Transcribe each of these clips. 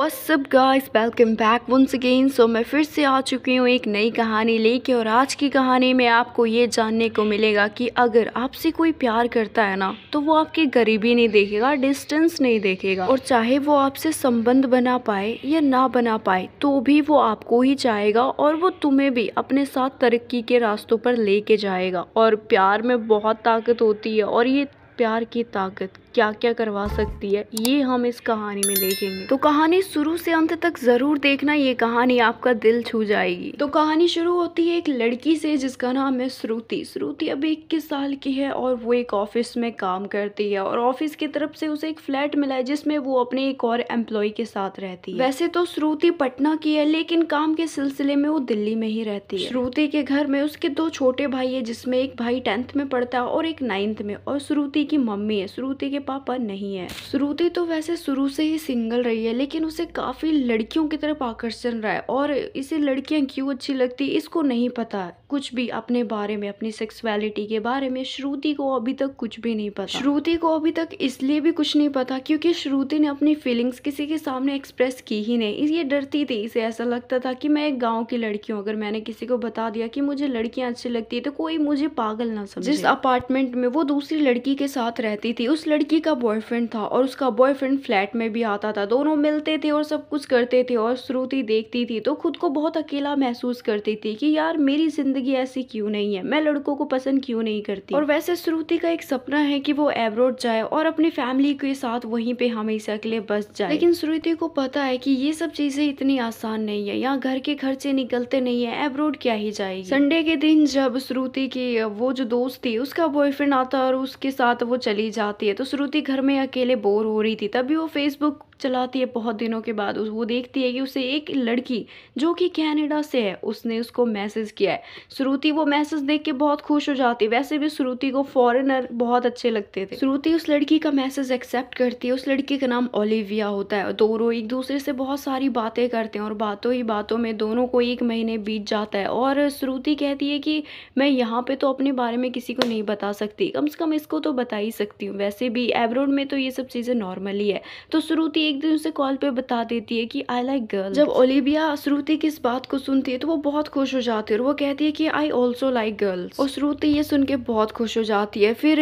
वसअप guys welcome back once again so मैं फिर से आ चुकी हूँ एक नई कहानी लेके और आज की कहानी में आपको ये जानने को मिलेगा कि अगर आपसे कोई प्यार करता है ना तो वो आपकी गरीबी नहीं देखेगा डिस्टेंस नहीं देखेगा और चाहे वो आपसे संबंध बना पाए या ना बना पाए तो भी वो आपको ही चाहेगा और वो तुम्हें भी अपने साथ तरक्की के रास्तों पर लेके जाएगा और प्यार में बहुत ताकत होती है और ये प्यार की ताकत क्या क्या करवा सकती है ये हम इस कहानी में देखेंगे तो कहानी शुरू से अंत तक ज़रूर देखना ये कहानी आपका दिल छू जाएगी तो कहानी शुरू होती है एक लड़की से जिसका नाम है श्रुति श्रुति अब इक्कीस साल की है और वो एक ऑफिस में काम करती है और ऑफिस की तरफ से उसे एक फ्लैट मिला है जिसमें वो अपने एक और एम्प्लॉय के साथ रहती है वैसे तो श्रुति पटना की है लेकिन काम के सिलसिले में वो दिल्ली में ही रहती है श्रुति के घर में उसके दो छोटे भाई है जिसमे एक भाई टेंथ में पढ़ता है और एक नाइन्थ में और श्रुति की मम्मी है श्रुति के के पापा नहीं है श्रुति तो वैसे शुरू से ही सिंगल रही है लेकिन उसे काफ़ी लड़कियों की तरफ आकर्षण रहा है और इसे लड़कियाँ क्यों अच्छी लगती इसको नहीं पता कुछ भी अपने बारे में अपनी सेक्सुअलिटी के बारे में श्रुति को अभी तक कुछ भी नहीं पता श्रुति को अभी तक इसलिए भी कुछ नहीं पता क्योंकि श्रुति ने अपनी फीलिंग्स किसी के सामने एक्सप्रेस की ही नहीं ये डरती थी इसे ऐसा लगता था कि मैं एक गाँव की लड़की हूँ अगर मैंने किसी को बता दिया कि मुझे लड़कियाँ अच्छी लगती है तो कोई मुझे पागल ना समझे जिस अपार्टमेंट में वो दूसरी लड़की के साथ रहती थी उस लड़की लड़की का बॉयफ्रेंड था और उसका बॉयफ्रेंड फ्लैट में भी आता था दोनों मिलते थे और सब कुछ करते थे और श्रुति देखती थी तो खुद को बहुत अकेला महसूस करती थी कि यार मेरी ज़िंदगी ऐसी क्यों नहीं है मैं लड़कों को पसंद क्यों नहीं करती और वैसे श्रुति का एक सपना है कि वो एवरोड जाए और अपनी फैमिली के साथ वहीं पे हमेशा के लिए बस जाए लेकिन श्रुति को पता है कि ये सब चीज़ें इतनी आसान नहीं है यहाँ घर के खर्चे निकलते नहीं है एवरोड क्या ही जाएगी संडे के दिन जब श्रुति की वो जो दोस्त थी उसका बॉयफ्रेंड आता और उसके साथ वो चली जाती है तो श्रुति घर में अकेले बोर हो रही थी तभी वो फेसबुक चलाती है बहुत दिनों के बाद वो देखती है कि उसे एक लड़की जो कि कनाडा से है उसने उसको मैसेज किया है श्रुति वो मैसेज देख के बहुत खुश हो जाती है वैसे भी श्रुति को फॉरेनर बहुत अच्छे लगते थे श्रुति उस लड़की का मैसेज एक्सेप्ट करती है उस लड़की का नाम ओलिविया होता है दोनों तो एक दूसरे से बहुत सारी बातें करते हैं और बातों ही बातों में दोनों को एक महीने बीत जाता है और श्रुति कहती है कि मैं यहाँ पर तो अपने बारे में किसी को नहीं बता सकती कम से कम इसको तो बता ही सकती हूँ वैसे भी थी एब्रोड में तो ये सब चीज़ें नॉर्मल ही है तो श्रुति एक दिन उसे कॉल पे बता देती है कि आई लाइक गर्ल जब ओलिविया श्रुति की इस बात को सुनती है तो वो बहुत खुश हो जाती है और वो कहती है कि आई ऑल्सो लाइक गर्ल्स और श्रुति ये सुन के बहुत खुश हो जाती है फिर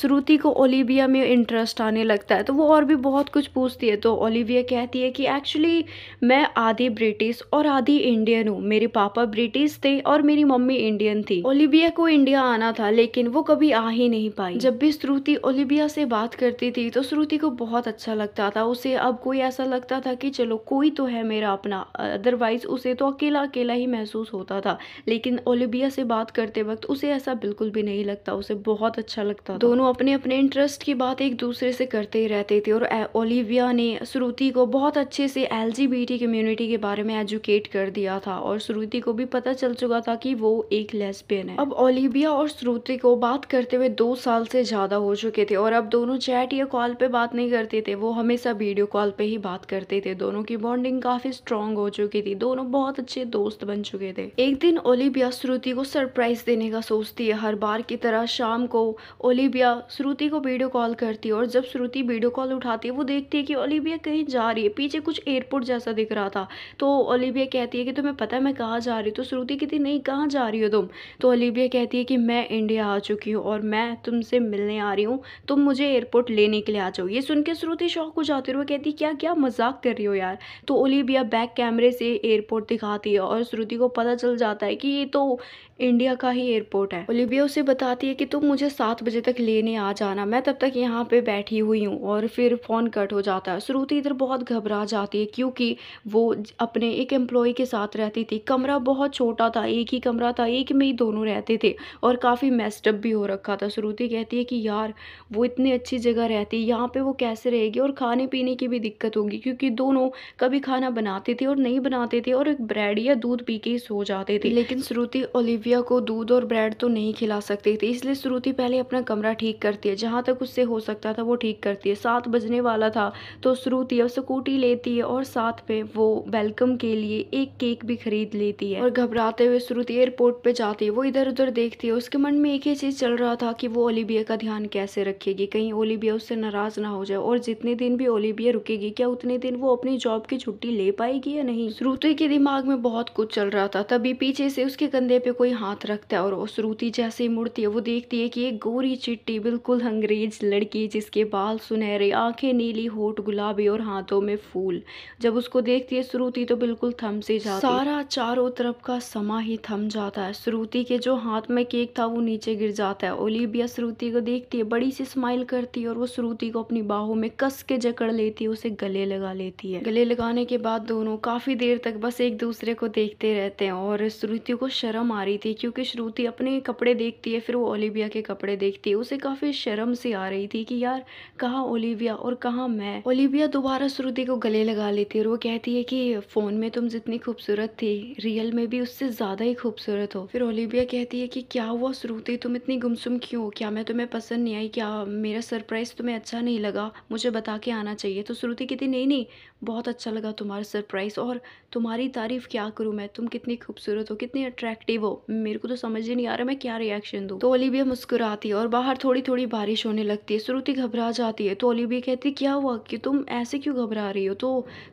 श्रुति को ओलिविया में इंटरेस्ट आने लगता है तो वो और भी बहुत कुछ पूछती है तो ओलिविया कहती है कि एक्चुअली मैं आधी ब्रिटिश और आधी इंडियन हूँ मेरे पापा ब्रिटिश थे और मेरी मम्मी इंडियन थी ओलिविया को इंडिया आना था लेकिन वो कभी आ ही नहीं पाई जब भी श्रुति ओलिविया से बात बात करती थी तो श्रुति को बहुत अच्छा लगता था उसे अब कोई ऐसा लगता था कि चलो कोई तो है मेरा अपना अदरवाइज़ उसे तो अकेला अकेला ही महसूस होता था लेकिन ओलिबिया से बात करते वक्त उसे ऐसा बिल्कुल भी नहीं लगता उसे बहुत अच्छा लगता था। दोनों अपने अपने इंटरेस्ट की बात एक दूसरे से करते ही रहते थे और ओलिविया ने श्रुति को बहुत अच्छे से एल कम्युनिटी के बारे में एजुकेट कर दिया था और श्रुति को भी पता चल चुका था कि वो एक लेसबियन है अब ओलिविया और श्रुति को बात करते हुए दो साल से ज़्यादा हो चुके थे और अब दोनों दोनों चैट या कॉल पे बात नहीं करते थे वो हमेशा वीडियो कॉल पे ही बात करते थे दोनों की बॉन्डिंग काफ़ी स्ट्रांग हो चुकी थी दोनों बहुत अच्छे दोस्त बन चुके थे एक दिन ओलिबिया श्रुति को सरप्राइज देने का सोचती है हर बार की तरह शाम को ओलिबिया श्रुति को वीडियो कॉल करती है और जब श्रुति वीडियो कॉल उठाती है वो देखती है कि ओलिबिया कहीं जा रही है पीछे कुछ एयरपोर्ट जैसा दिख रहा था तो ओलिबिया कहती है कि तुम्हें पता है मैं कहाँ जा रही हूँ तो श्रुति कहती नहीं कहाँ जा रही हो तुम तो ओलिबिया कहती है कि मैं इंडिया आ चुकी हूँ और मैं तुमसे मिलने आ रही हूँ तुम मुझे एयर एयरपोर्ट लेने के लिए आ जाओ ये सुन के श्रुति शौक हो जाती है वो कहती क्या क्या मजाक कर रही हो यार तो ओलिविया बैक कैमरे से एयरपोर्ट दिखाती है और श्रुति को पता चल जाता है कि ये तो इंडिया का ही एयरपोर्ट है ओलिविया उसे बताती है कि तुम मुझे सात बजे तक लेने आ जाना मैं तब तक यहाँ पे बैठी हुई हूँ और फिर फ़ोन कट हो जाता है श्रुति इधर बहुत घबरा जाती है क्योंकि वो अपने एक एम्प्लॉय के साथ रहती थी कमरा बहुत छोटा था एक ही कमरा था एक में ही दोनों रहते थे और काफ़ी मेस्टअप भी हो रखा था श्रुति कहती है कि यार वो इतनी अच्छी जगह रहती है यहाँ पर वो कैसे रहेगी और खाने पीने की भी दिक्कत होगी क्योंकि दोनों कभी खाना बनाते थे और नहीं बनाते थे और एक ब्रेड या दूध पी के ही सो जाते थे लेकिन श्रुति ओलिविया दिव्या को दूध और ब्रेड तो नहीं खिला सकती थी इसलिए श्रुति पहले अपना कमरा ठीक करती है जहाँ तक उससे हो सकता था वो ठीक करती है सात बजने वाला था तो श्रुति अब स्कूटी लेती है और साथ में वो वेलकम के लिए एक केक भी खरीद लेती है और घबराते हुए श्रुति एयरपोर्ट पे जाती है वो इधर उधर देखती है उसके मन में एक ही चीज़ चल रहा था कि वो ओलिबिया का ध्यान कैसे रखेगी कहीं ओलिबिया उससे नाराज़ ना हो जाए और जितने दिन भी ओलिबिया रुकेगी क्या उतने दिन वो अपनी जॉब की छुट्टी ले पाएगी या नहीं श्रुति के दिमाग में बहुत कुछ चल रहा था तभी पीछे से उसके कंधे पे कोई हाथ रखता है और वो श्रुति जैसे मुड़ती है वो देखती है कि एक गोरी चिट्टी बिल्कुल अंग्रेज लड़की जिसके बाल सुनहरे आंखें नीली होठ गुलाबी और हाथों में फूल जब उसको देखती है श्रुति तो बिल्कुल थम से जाती सारा चारों तरफ का समा ही थम जाता है श्रुति के जो हाथ में केक था वो नीचे गिर जाता है ओलिबिया श्रुति को देखती है बड़ी सी स्माइल करती है और वो श्रुति को अपनी बाहों में कस के जकड़ लेती है उसे गले लगा लेती है गले लगाने के बाद दोनों काफी देर तक बस एक दूसरे को देखते रहते हैं और श्रुति को शर्म आ रही थी थी क्योंकि श्रुति अपने कपड़े देखती है फिर वो ओलिविया के कपड़े देखती है उसे काफ़ी शर्म से आ रही थी कि यार कहाँ ओलिविया और कहाँ मैं ओलिविया दोबारा श्रुति को गले लगा लेती है और वो कहती है कि फ़ोन में तुम जितनी खूबसूरत थी रियल में भी उससे ज़्यादा ही खूबसूरत हो फिर ओलिविया कहती है कि क्या हुआ श्रुति तुम इतनी गुमसुम क्यों क्या मैं तुम्हें पसंद नहीं आई क्या मेरा सरप्राइज़ तुम्हें अच्छा नहीं लगा मुझे बता के आना चाहिए तो श्रुति कहती नहीं नहीं बहुत अच्छा लगा तुम्हारा सरप्राइज़ और तुम्हारी तारीफ़ क्या करूँ मैं तुम कितनी खूबसूरत हो कितनी अट्रैक्टिव हो मेरे को तो समझ ही नहीं आ रहा मैं क्या रिएक्शन दू तो ओलिविया मुस्कुराती है और बाहर थोड़ी थोड़ी बारिश होने लगती है श्रुति घबरा जाती है तो ओलिविया कहती है क्या हुआ कि तुम ऐसे क्यों घबरा रही हो तो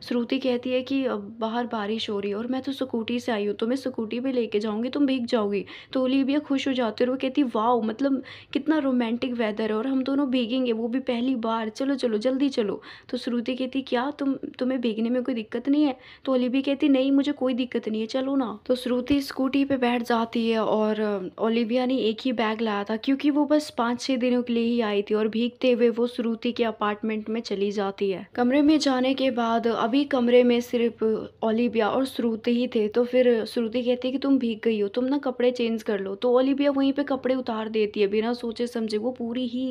श्रुति कहती है कि बाहर बारिश हो रही है और मैं तो स्कूटी से आई हूँ तो मैं स्कूटी पर लेके जाऊँगी तुम भीग जाओगी तो ओलिविया खुश हो जाती है और वो कहती वाओ मतलब कितना रोमांटिक वेदर है और हम दोनों भीगेंगे वो भी पहली बार चलो चलो जल्दी चलो तो श्रुति कहती क्या तुम तुम्हें भीगने में कोई दिक्कत नहीं है तो ओलिविया कहती नहीं मुझे कोई दिक्कत नहीं है चलो ना तो श्रुति स्कूटी पर बैठ जाती आती है और ओलिविया ने एक ही बैग लाया था क्योंकि वो बस पाँच छः दिनों के लिए ही आई थी और भीगते हुए वो श्रुति के अपार्टमेंट में चली जाती है कमरे में जाने के बाद अभी कमरे में सिर्फ ओलिविया और श्रुति ही थे तो फिर श्रुति कहती है कि तुम भीग गई हो तुम ना कपड़े चेंज कर लो तो ओलिविया वहीं पे कपड़े उतार देती है बिना सोचे समझे वो पूरी ही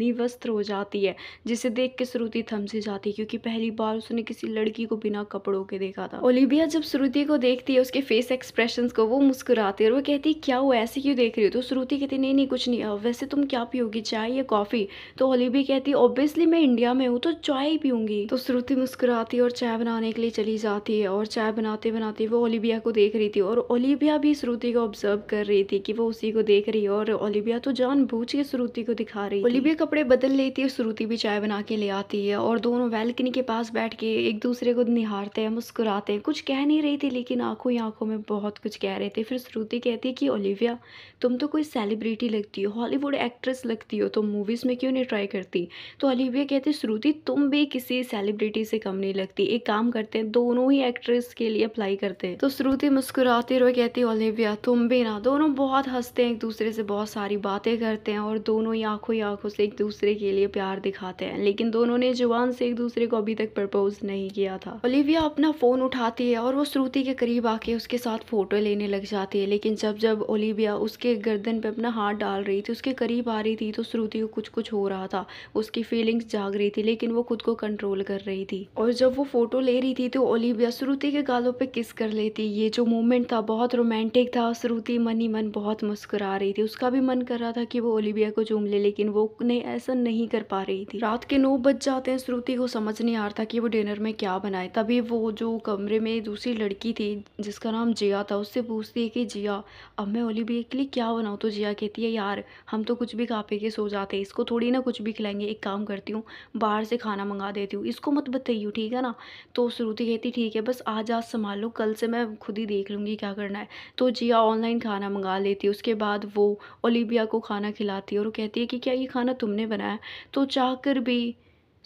निवस्त्र हो जाती है जिसे देख के श्रुति थमसी जाती है क्योंकि पहली बार उसने किसी लड़की को बिना कपड़ों के देखा था ओलिविया जब श्रुति को देखती है उसके फेस एक्सप्रेशन को वो मुस्कुराती है और वो कहती क्या हुआ ऐसे क्यों देख रही हो तो श्रुति कहती नहीं नहीं कुछ नहीं वैसे तुम क्या पियोगी चाय या कॉफ़ी तो भी कहती ऑब्वियसली मैं इंडिया में हूँ तो चाय ही पीऊँगी तो श्रुति मुस्कुराती और चाय बनाने के लिए चली जाती है और चाय बनाते बनाते वो ओलिबिया को देख रही थी और ओलिबिया भी श्रुति को ऑब्जर्व कर रही थी कि वो उसी को देख रही है और ओलिबिया तो जानबूझ के श्रुति को दिखा रही ओलिबिया कपड़े बदल लेती है श्रुति भी चाय बना के ले आती है और दोनों बैल्कनी के पास बैठ के एक दूसरे को निहारते हैं मुस्कुराते हैं कुछ कह नहीं रही थी लेकिन आंखों ही आंखों में बहुत कुछ कह रहे थे फिर श्रुति कहती है कि ओलिविया तुम तो कोई सेलिब्रिटी लगती हो हॉलीवुड एक्ट्रेस लगती हो तुम तो मूवीज़ में क्यों नहीं ट्राई करती तो ओलिविया कहती है श्रुति तुम भी किसी सेलिब्रिटी से कम नहीं लगती एक काम करते हैं दोनों ही एक्ट्रेस के लिए अप्लाई करते हैं तो श्रुति मुस्कुराते हुए कहती है ओलिविया तुम भी ना दोनों बहुत हंसते हैं एक दूसरे से बहुत सारी बातें करते हैं और दोनों ही आंखों ही आंखों से एक दूसरे के लिए प्यार दिखाते हैं लेकिन दोनों ने जुबान से एक दूसरे को अभी तक प्रपोज नहीं किया था ओलिविया अपना फ़ोन उठाती है और वो श्रुति के करीब आके उसके साथ फ़ोटो लेने लग जाती है लेकिन लेकिन जब जब ओलिविया उसके गर्दन पे अपना हाथ डाल रही थी उसके करीब आ रही थी तो श्रुति को कुछ कुछ हो रहा था उसकी फीलिंग्स जाग रही थी लेकिन वो खुद को कंट्रोल कर रही थी और जब वो फ़ोटो ले रही थी तो ओलिविया श्रुति के गालों पर किस कर लेती ये जो मोमेंट था बहुत रोमांटिक था श्रुति मन ही मन बहुत मुस्कुरा रही थी उसका भी मन कर रहा था कि वो ओलिविया को चूम ले लेकिन वो नहीं ऐसा नहीं कर पा रही थी रात के नौ बज जाते हैं श्रुति को समझ नहीं आ रहा था कि वो डिनर में क्या बनाए तभी वो जो कमरे में दूसरी लड़की थी जिसका नाम जिया था उससे पूछती है कि जिया अब मैं ओली के लिए क्या बनाऊँ तो जिया कहती है यार हम तो कुछ भी खा पी के सो जाते इसको थोड़ी ना कुछ भी खिलाएंगे एक काम करती हूँ बाहर से खाना मंगा देती हूँ इसको मत बताइयू ठीक है ना तो श्रुति कहती ठीक है बस आज आज संभाल लो कल से मैं खुद ही देख लूँगी क्या करना है तो जिया ऑनलाइन खाना मंगा लेती है उसके बाद वो ओलिबिया को खाना खिलाती है और वो कहती है कि क्या ये खाना तुमने बनाया तो चाह भी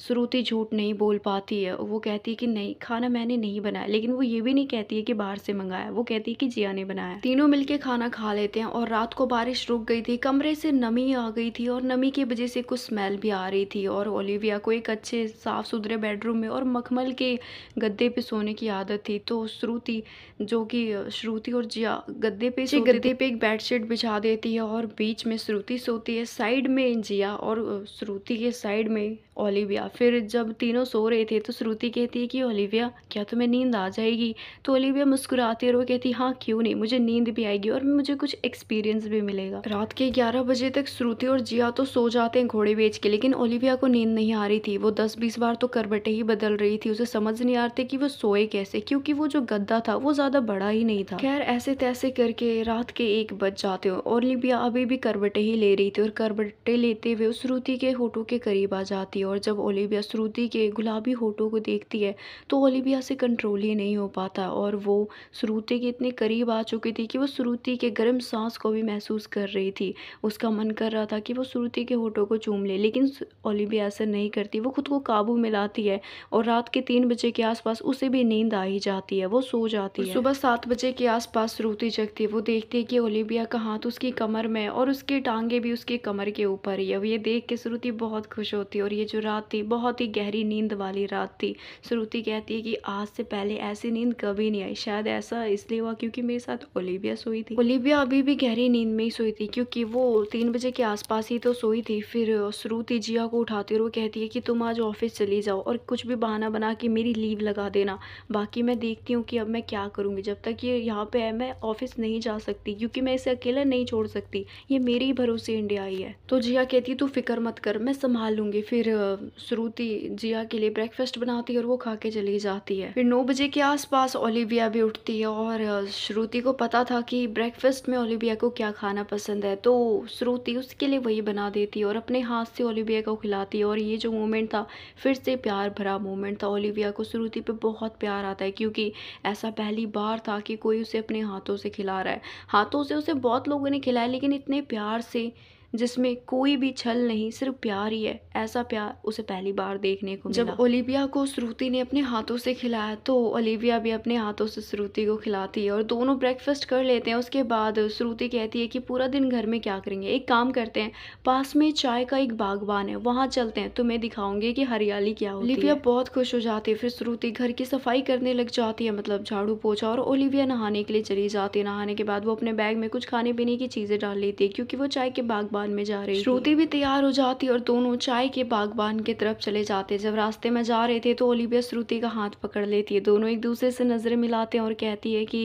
श्रुति झूठ नहीं बोल पाती है वो कहती है कि नहीं खाना मैंने नहीं बनाया लेकिन वो ये भी नहीं कहती है कि बाहर से मंगाया वो कहती है कि जिया ने बनाया तीनों मिलके खाना खा लेते हैं और रात को बारिश रुक गई थी कमरे से नमी आ गई थी और नमी की वजह से कुछ स्मेल भी आ रही थी और ओलिविया को एक अच्छे साफ सुथरे बेडरूम में और मखमल के गद्दे पे सोने की आदत थी तो श्रुति जो कि श्रुति और जिया गद्दे पे गद्दे पे एक बेडशीट बिछा देती है और बीच में श्रुति सोती है साइड में जिया और श्रुति के साइड में ओलिविया फिर जब तीनों सो रहे थे तो श्रुति कहती है कि ओलिविया क्या तुम्हें नींद आ जाएगी तो ओलिविया मुस्कुराती है और वो कहती हाँ क्यों नहीं मुझे नींद भी आएगी और मुझे कुछ एक्सपीरियंस भी मिलेगा रात के ग्यारह बजे तक श्रुति और जिया तो सो जाते हैं घोड़े बेच के लेकिन ओलिविया को नींद नहीं आ रही थी वो दस बीस बार तो करबटे ही बदल रही थी उसे समझ नहीं आ रही कि वो सोए कैसे क्योंकि वो जो गद्दा था वो ज़्यादा बड़ा ही नहीं था खैर ऐसे तैसे करके रात के एक बज जाते हो ओलिविया अभी भी करबटे ही ले रही थी और करबटे लेते हुए श्रुति के होठों के करीब आ जाती है और जब ओलिविया ओलिविया श्रुति के गुलाबी होठों को देखती है तो ओलिविया से कंट्रोल ही नहीं हो पाता और वो श्रुति के इतने करीब आ चुकी थी कि वो श्रुति के गर्म सांस को भी महसूस कर रही थी उसका मन कर रहा था कि वो श्रुति के होठों को चूम ले लेकिन ओलिविया ऐसा नहीं करती वो खुद को काबू में लाती है और रात के तीन बजे के आसपास उसे भी नींद आ ही जाती है वो सो जाती है सुबह सात बजे के आसपास श्रुति जगती है वो देखती है कि ओलिविया का हाथ उसकी कमर में और उसकी टांगे भी उसकी कमर के ऊपर ही है ये देख के श्रुति बहुत खुश होती है और ये जो रात थी बहुत ही गहरी नींद वाली रात थी श्रुति कहती है कि आज से पहले ऐसी नींद कभी नहीं आई शायद ऐसा इसलिए हुआ क्योंकि मेरे साथ ओलिविया सोई थी ओलिविया अभी भी गहरी नींद में ही सोई थी क्योंकि वो तीन बजे के आसपास ही तो सोई थी फिर श्रुति जिया को उठाते हुए कहती है कि तुम आज ऑफिस चली जाओ और कुछ भी बहाना बना के मेरी लीव लगा देना बाकी मैं देखती हूँ कि अब मैं क्या करूँगी जब तक ये यहाँ पे है मैं ऑफिस नहीं जा सकती क्योंकि मैं इसे अकेला नहीं छोड़ सकती ये मेरे ही भरोसे इंडिया आई है तो जिया कहती तू फिक्र मत कर मैं संभाल लूँगी फिर श्रुति जिया के लिए ब्रेकफास्ट बनाती है और वो खा के चली जाती है फिर नौ बजे के आसपास ओलिविया भी उठती है और श्रुति को पता था कि ब्रेकफास्ट में ओलिविया को क्या खाना पसंद है तो श्रुति उसके लिए वही बना देती है और अपने हाथ से ओलिविया को खिलाती है और ये जो मोमेंट था फिर से प्यार भरा मोमेंट था ओलिविया को श्रुति पे बहुत प्यार आता है क्योंकि ऐसा पहली बार था कि कोई उसे अपने हाथों से खिला रहा है हाथों से उसे बहुत लोगों ने खिलाया लेकिन इतने प्यार से जिसमें कोई भी छल नहीं सिर्फ प्यार ही है ऐसा प्यार उसे पहली बार देखने को मिला जब ओलिविया को श्रुति ने अपने हाथों से खिलाया तो ओलिविया भी अपने हाथों से श्रुति को खिलाती है और दोनों ब्रेकफास्ट कर लेते हैं उसके बाद श्रुति कहती है कि पूरा दिन घर में क्या करेंगे एक काम करते हैं पास में चाय का एक बागवान है वहाँ चलते हैं तुम्हें दिखाऊंगी कि हरियाली क्या हो ओलिविया बहुत खुश हो जाती है फिर श्रुति घर की सफाई करने लग जाती है मतलब झाड़ू पोछा और ओलिविया नहाने के लिए चली जाती है नहाने के बाद वो अपने बैग में कुछ खाने पीने की चीज़ें डाल लेती है क्योंकि वो चाय के बागवान बागबान में जा रही श्रुति भी तैयार हो जाती और दोनों चाय के बागबान की तरफ चले जाते जब रास्ते में जा रहे थे तो ओलिविया श्रुति का हाथ पकड़ लेती है दोनों एक दूसरे से नज़रें मिलाते हैं और कहती है कि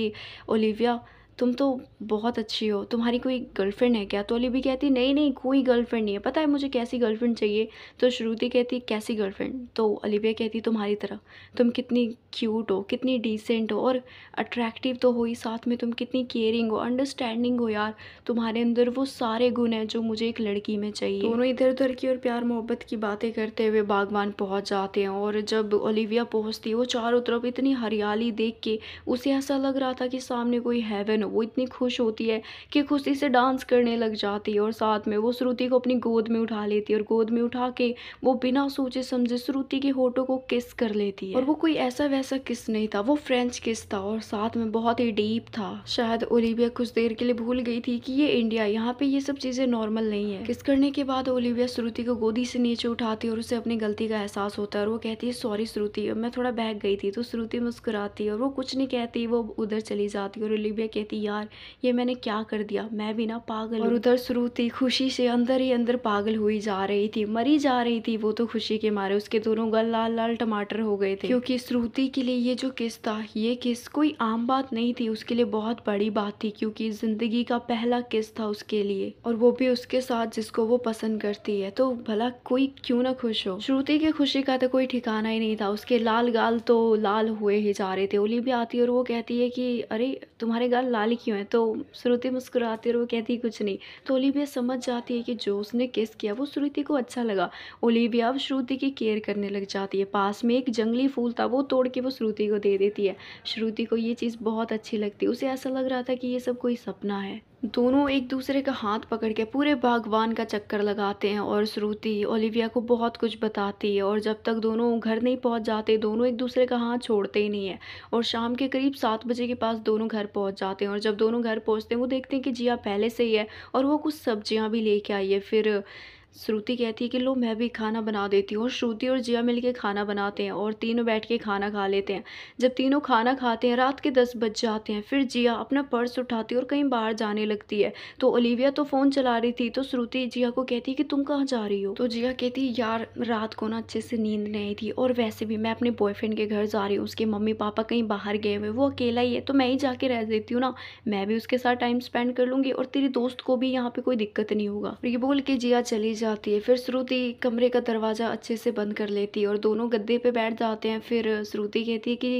ओलिविया तुम तो बहुत अच्छी हो तुम्हारी कोई गर्लफ्रेंड है क्या तो अली भी कहती नहीं नहीं कोई गर्लफ्रेंड नहीं है पता है मुझे कैसी गर्लफ्रेंड चाहिए तो श्रुति कहती कैसी गर्लफ्रेंड तो अलीबिया कहती तुम्हारी तरह तुम कितनी क्यूट हो कितनी डिसेंट हो और अट्रैक्टिव तो हो ही साथ में तुम कितनी केयरिंग हो अंडरस्टैंडिंग हो यार तुम्हारे अंदर वो सारे गुण हैं जो मुझे एक लड़की में चाहिए दोनों इधर उधर की और प्यार मोहब्बत की बातें करते हुए बागवान पहुँच जाते हैं और जब ओलिविया पहुँचती है वो चारों तरफ इतनी हरियाली देख के उसे ऐसा लग रहा था कि सामने कोई हैवन ना वो इतनी खुश होती है कि खुशी से डांस करने लग जाती है और साथ में वो श्रुति को अपनी गोद में उठा लेती है और गोद में उठा के वो बिना सोचे समझे श्रुति के होठों को किस कर लेती है और वो कोई ऐसा वैसा किस नहीं था वो फ्रेंच किस था और साथ में बहुत ही डीप था शायद ओलिविया कुछ देर के लिए भूल गई थी कि ये इंडिया यहाँ पे ये सब चीजें नॉर्मल नहीं है किस करने के बाद ओलिविया श्रुति को गोदी से नीचे उठाती है और उसे अपनी गलती का एहसास होता है और वो कहती है सॉरी श्रुति मैं थोड़ा बहक गई थी तो श्रुति मुस्कुराती है और वो कुछ नहीं कहती वो उधर चली जाती है और ओलिविया कहती थी यार ये मैंने क्या कर दिया मैं भी ना पागल और उधर श्रुति खुशी से अंदर ही अंदर पागल हुई जा रही थी मरी जा रही थी वो तो खुशी के मारे उसके दोनों गल लाल लाल टमाटर हो गए थे क्योंकि श्रुति के लिए ये जो किस था ये किस कोई आम बात नहीं थी उसके लिए बहुत बड़ी बात थी क्योंकि जिंदगी का पहला किस था उसके लिए और वो भी उसके साथ जिसको वो पसंद करती है तो भला कोई क्यों ना खुश हो श्रुति के खुशी का तो कोई ठिकाना ही नहीं था उसके लाल गाल तो लाल हुए ही जा रहे थे ओली भी आती और वो कहती है कि अरे तुम्हारे गाल लाल निकाली क्यों है तो श्रुति मुस्कुराती और वो कहती कुछ नहीं तो ओलिविया समझ जाती है कि जो उसने किस किया वो श्रुति को अच्छा लगा ओलिविया अब श्रुति की केयर करने लग जाती है पास में एक जंगली फूल था वो तोड़ के वो श्रुति को दे देती है श्रुति को ये चीज़ बहुत अच्छी लगती है उसे ऐसा लग रहा था कि ये सब कोई सपना है दोनों एक दूसरे का हाथ पकड़ के पूरे बागवान का चक्कर लगाते हैं और श्रुति ओलिविया को बहुत कुछ बताती है और जब तक दोनों घर नहीं पहुंच जाते दोनों एक दूसरे का हाथ छोड़ते ही नहीं है और शाम के करीब सात बजे के पास दोनों घर पहुंच जाते हैं और जब दोनों घर पहुंचते हैं वो देखते हैं कि जिया पहले से ही है और वो कुछ सब्जियाँ भी लेके आई है फिर श्रुति कहती है कि लो मैं भी खाना बना देती हूँ और श्रुति और जिया मिलके खाना बनाते हैं और तीनों बैठ के खाना खा लेते हैं जब तीनों खाना खाते हैं रात के दस बज जाते हैं फिर जिया अपना पर्स उठाती है और कहीं बाहर जाने लगती है तो ओलिविया तो फ़ोन चला रही थी तो श्रुति जिया को कहती है कि तुम कहाँ जा रही हो तो जिया कहती है यार रात को ना अच्छे से नींद नहीं थी और वैसे भी मैं अपने बॉयफ्रेंड के घर जा रही हूँ उसके मम्मी पापा कहीं बाहर गए हुए वो अकेला ही है तो मैं ही जाके रह देती हूँ ना मैं भी उसके साथ टाइम स्पेंड कर लूँगी और तेरी दोस्त को भी यहाँ पर कोई दिक्कत नहीं होगा ये बोल के जिया चली जाती है फिर श्रुति कमरे का दरवाज़ा अच्छे से बंद कर लेती है और दोनों गद्दे पे बैठ जाते हैं फिर श्रुति कहती है कि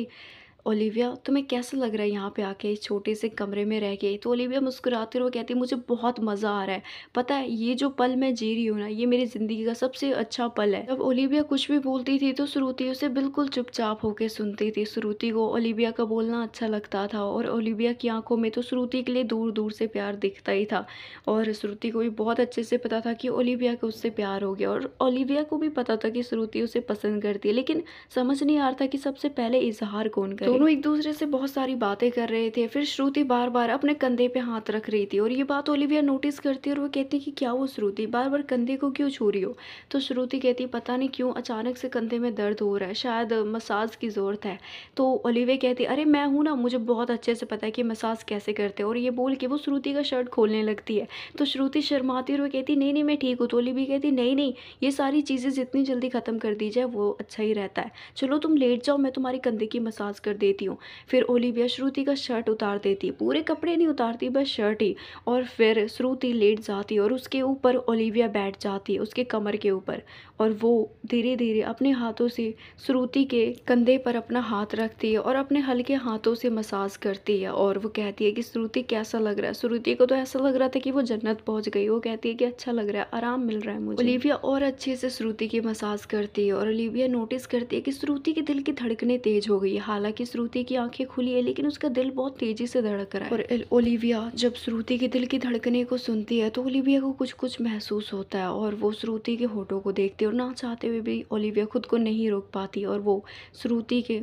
ओलिविया तुम्हें कैसा लग रहा है यहाँ पे आके इस छोटे से कमरे में रह के तो ओलिविया मुस्कुराते हुए कहती है मुझे बहुत मज़ा आ रहा है पता है ये जो पल मैं जी रही हूँ ना ये मेरी ज़िंदगी का सबसे अच्छा पल है जब ओलिविया कुछ भी बोलती थी तो श्रुति उसे बिल्कुल चुपचाप होकर सुनती थी श्रुति को ओलिविया का बोलना अच्छा लगता था और ओलिविया की आंखों में तो श्रुति के लिए दूर दूर से प्यार दिखता ही था और श्रुति को भी बहुत अच्छे से पता था कि ओलिविया को उससे प्यार हो गया और ओलिविया को भी पता था कि श्रुति उसे पसंद करती है लेकिन समझ नहीं आ रहा था कि सबसे पहले इजहार कौन करे दोनों एक दूसरे से बहुत सारी बातें कर रहे थे फिर श्रुति बार बार अपने कंधे पे हाथ रख रही थी और ये बात ओलिविया नोटिस करती है और वो कहती है कि क्या वो श्रुति बार बार कंधे को क्यों छू रही हो तो श्रुति कहती है पता नहीं क्यों अचानक से कंधे में दर्द हो रहा है शायद मसाज की ज़रूरत है तो ओलिविया कहती अरे मैं हूँ ना मुझे बहुत अच्छे से पता है कि मसाज कैसे करते हैं और ये बोल के वो श्रुति का शर्ट खोलने लगती है तो श्रुति शर्माती और वो कहती नहीं नहीं मैं ठीक हूँ तो ओलिविया कहती नहीं नहीं ये सारी चीज़ें जितनी जल्दी ख़त्म कर दी जाए वो अच्छा ही रहता है चलो तुम लेट जाओ मैं तुम्हारी कंधे की मसाज कर देती हूँ फिर ओलिविया श्रुति का शर्ट उतार देती है पूरे कपड़े नहीं उतारती बस शर्ट ही और फिर श्रुति लेट जाती है और उसके ऊपर ओलिविया बैठ जाती है उसके कमर के ऊपर और वो धीरे धीरे अपने हाथों से श्रुति के कंधे पर अपना हाथ रखती है और अपने हल्के हाथों से मसाज करती है और वो कहती है कि श्रुति कैसा लग रहा है श्रुति को तो ऐसा लग रहा था कि वो जन्नत पहुंच गई वो कहती है कि अच्छा लग रहा है आराम मिल रहा है मुझे ओलिविया और अच्छे से श्रुति की मसाज करती है और ओलिविया नोटिस करती है कि श्रुति के दिल की धड़कने तेज हो गई है हालांकि श्रुति की आंखें खुली है लेकिन उसका दिल बहुत तेजी से धड़क रहा है और ओलिविया जब श्रुति के दिल की धड़कने को सुनती है तो ओलिविया को कुछ कुछ महसूस होता है और वो श्रुति के होठों को देखती है और ना चाहते हुए भी ओलिविया खुद को नहीं रोक पाती और वो श्रुति के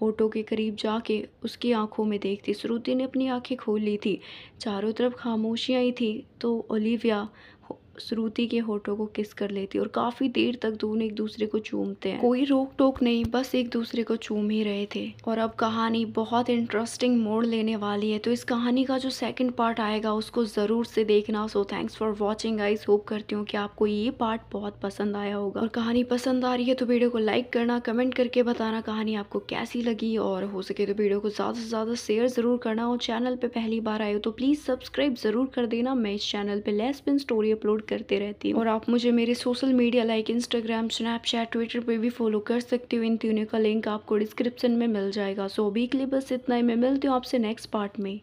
होठों के करीब जाके उसकी आंखों में देखती श्रुति ने अपनी आंखें खोल ली थी चारों तरफ खामोशियाँ ही थी तो ओलिविया श्रुति के होठों को किस कर लेती है और काफ़ी देर तक दोनों एक दूसरे को चूमते हैं कोई रोक टोक नहीं बस एक दूसरे को चूम ही रहे थे और अब कहानी बहुत इंटरेस्टिंग मोड़ लेने वाली है तो इस कहानी का जो सेकंड पार्ट आएगा उसको ज़रूर से देखना so thanks for watching I hope करती हूँ कि आपको ये पार्ट बहुत पसंद आया होगा और कहानी पसंद आ रही है तो वीडियो को लाइक करना कमेंट करके बताना कहानी आपको कैसी लगी और हो सके तो वीडियो को ज़्यादा से ज़्यादा शेयर ज़रूर करना और चैनल पर पहली बार आए हो तो प्लीज़ सब्सक्राइब ज़रूर कर देना मैं इस चैनल पर लेस बिन स्टोरी अपलोड करते रहती हूँ और आप मुझे मेरे social media like Instagram Snapchat Twitter पर भी फॉलो कर सकती हो इन तीनों का लिंक आपको डिस्क्रिप्शन में मिल जाएगा सो अभी के लिए बस इतना ही मैं मिलती हूँ आपसे नेक्स्ट पार्ट में